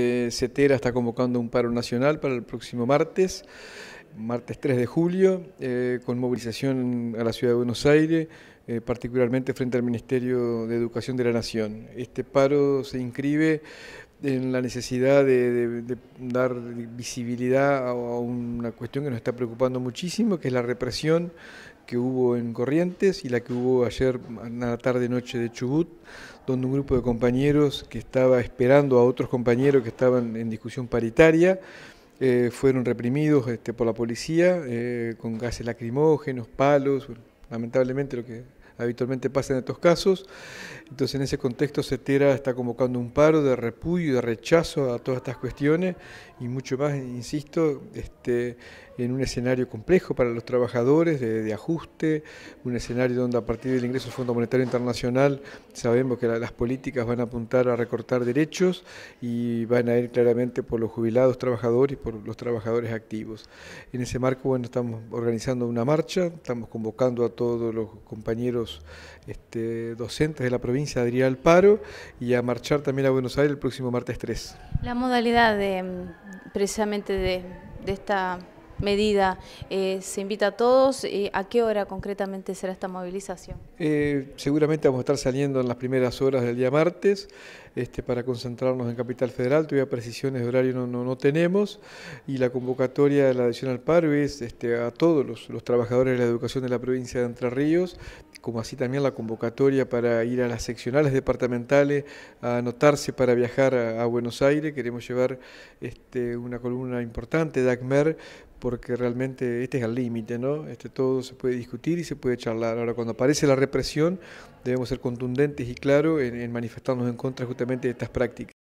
Eh, CETERA está convocando un paro nacional para el próximo martes, martes 3 de julio, eh, con movilización a la ciudad de Buenos Aires, eh, particularmente frente al Ministerio de Educación de la Nación. Este paro se inscribe en la necesidad de, dar visibilidad a, una cuestión que nos está preocupando muchísimo, que es la represión que hubo en Corrientes y la que hubo ayer en la tarde-noche de Chubut, donde un grupo de compañeros que estaba esperando a otros compañeros que estaban en discusión paritaria, eh, fueron reprimidos este, por la policía eh, con gases lacrimógenos, palos, lamentablemente lo que habitualmente pasa en estos casos. Entonces, en ese contexto, CETERA está convocando un paro de repudio, de rechazo a todas estas cuestiones y mucho más, insisto, este, en un escenario complejo para los trabajadores de, ajuste, un escenario donde a partir del ingreso del Fondo Monetario Internacional sabemos que las políticas van a apuntar a recortar derechos y van a ir claramente por los jubilados trabajadores y por los trabajadores activos. En ese marco, bueno, estamos organizando una marcha, estamos convocando a todos los compañeros este, docentes de la provincia de Adrián Alparo y a marchar también a Buenos Aires el próximo martes 3. La modalidad de, em, precisamente de esta medida. Eh, se invita a todos. Eh, ¿A qué hora concretamente será esta movilización? Eh, seguramente vamos a estar saliendo en las primeras horas del día martes este, para concentrarnos en Capital Federal. Todavía precisiones de horario no, no, tenemos y la convocatoria de la adhesión al paro es este, a todos los, trabajadores de la educación de la provincia de Entre Ríos, como así también la convocatoria para ir a las seccionales departamentales a anotarse para viajar a, Buenos Aires. Queremos llevar este, una columna importante de ACMER porque realmente este es el límite, ¿no? Este, todo se puede discutir y se puede charlar. Ahora, cuando aparece la represión, debemos ser contundentes y claros en, en manifestarnos en contra justamente de estas prácticas.